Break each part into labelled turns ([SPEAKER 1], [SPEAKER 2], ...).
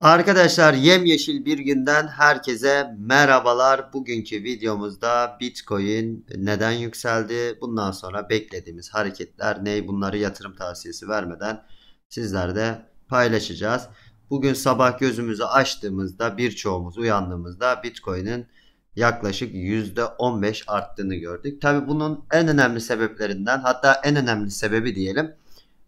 [SPEAKER 1] Arkadaşlar yemyeşil bir günden herkese merhabalar. Bugünkü videomuzda Bitcoin neden yükseldi? Bundan sonra beklediğimiz hareketler ne? Bunları yatırım tavsiyesi vermeden sizlerde paylaşacağız. Bugün sabah gözümüzü açtığımızda birçoğumuz uyandığımızda Bitcoin'in yaklaşık %15 arttığını gördük. Tabi bunun en önemli sebeplerinden hatta en önemli sebebi diyelim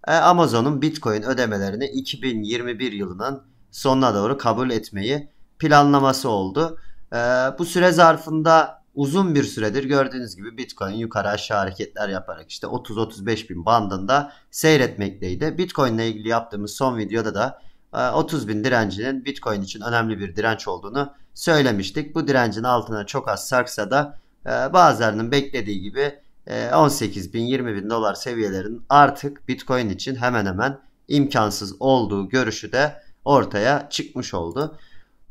[SPEAKER 1] e, Amazon'un Bitcoin ödemelerini 2021 yılının sonuna doğru kabul etmeyi planlaması oldu. Ee, bu süre zarfında uzun bir süredir gördüğünüz gibi Bitcoin yukarı aşağı hareketler yaparak işte 30-35 bin bandında seyretmekteydi. Bitcoin ile ilgili yaptığımız son videoda da 30 e, bin direncinin Bitcoin için önemli bir direnç olduğunu söylemiştik. Bu direncin altına çok az sarksa da e, bazılarının beklediği gibi 18 e, bin 20 bin dolar seviyelerin artık Bitcoin için hemen hemen imkansız olduğu görüşü de ortaya çıkmış oldu.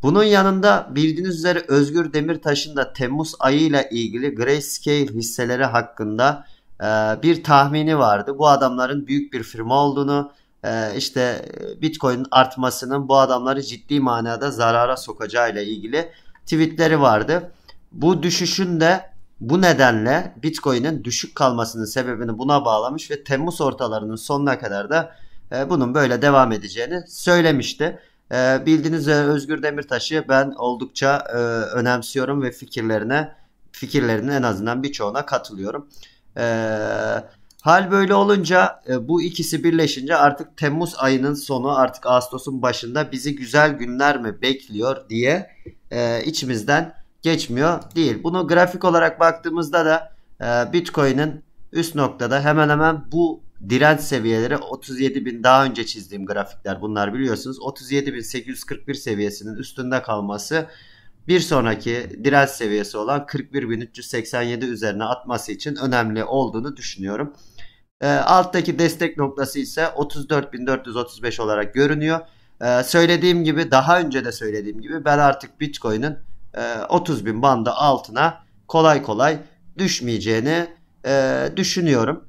[SPEAKER 1] Bunun yanında bildiğiniz üzere Özgür Demirtaş'ın da Temmuz ayıyla ilgili Grayscale hisseleri hakkında e, bir tahmini vardı. Bu adamların büyük bir firma olduğunu, e, işte e, Bitcoin'in artmasının bu adamları ciddi manada zarara sokacağıyla ilgili tweetleri vardı. Bu düşüşün de bu nedenle Bitcoin'in düşük kalmasının sebebini buna bağlamış ve Temmuz ortalarının sonuna kadar da e, bunun böyle devam edeceğini söylemişti. E, bildiğiniz üzere Özgür Demirtaş'ı ben oldukça e, önemsiyorum ve fikirlerine fikirlerinin en azından birçoğuna katılıyorum. hal böyle olunca bu ikisi birleşince artık Temmuz ayının sonu artık Ağustos'un başında bizi güzel günler mi bekliyor diye içimizden geçmiyor değil. Bunu grafik olarak baktığımızda da Bitcoin'in üst noktada hemen hemen bu direnç seviyeleri 37 bin daha önce çizdiğim grafikler bunlar biliyorsunuz. 37 bin 841 seviyesinin üstünde kalması bir sonraki direnç seviyesi olan 41.387 üzerine atması için önemli olduğunu düşünüyorum. E, alttaki destek noktası ise 34.435 olarak görünüyor. Ee, söylediğim gibi daha önce de söylediğim gibi ben artık Bitcoin'in e, 30 bin bandı altına kolay kolay düşmeyeceğini e, düşünüyorum.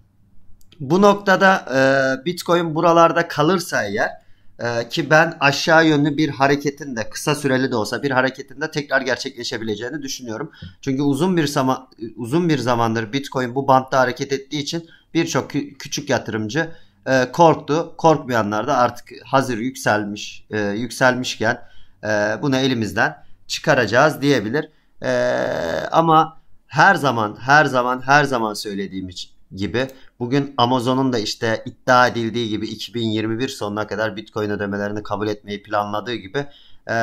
[SPEAKER 1] Bu noktada e, Bitcoin buralarda kalırsa eğer e, ki ben aşağı yönlü bir hareketin de kısa süreli de olsa bir hareketin de tekrar gerçekleşebileceğini düşünüyorum. Çünkü uzun bir zaman uzun bir zamandır Bitcoin bu bantta hareket ettiği için birçok küçük yatırımcı e, korktu. Korkmayanlar da artık hazır yükselmiş e, yükselmişken e, bunu elimizden çıkaracağız diyebilir. E, ama her zaman her zaman her zaman söylediğim için gibi. Bugün Amazon'un da işte iddia edildiği gibi 2021 sonuna kadar Bitcoin ödemelerini kabul etmeyi planladığı gibi e,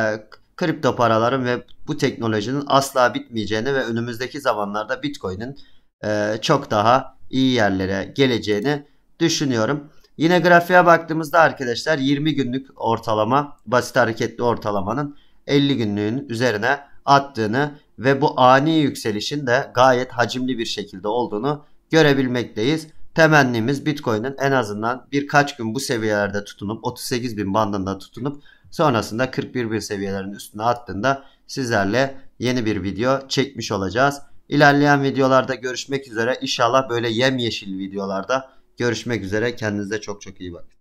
[SPEAKER 1] kripto paraların ve bu teknolojinin asla bitmeyeceğini ve önümüzdeki zamanlarda Bitcoin'in e, çok daha iyi yerlere geleceğini düşünüyorum. Yine grafiğe baktığımızda arkadaşlar 20 günlük ortalama basit hareketli ortalamanın 50 günlüğün üzerine attığını ve bu ani yükselişin de gayet hacimli bir şekilde olduğunu görebilmekteyiz. Temennimiz Bitcoin'in en azından birkaç gün bu seviyelerde tutunup 38 bin bandında tutunup sonrasında 41 bin seviyelerin üstüne attığında sizlerle yeni bir video çekmiş olacağız. İlerleyen videolarda görüşmek üzere. İnşallah böyle yemyeşil videolarda görüşmek üzere. Kendinize çok çok iyi bakın.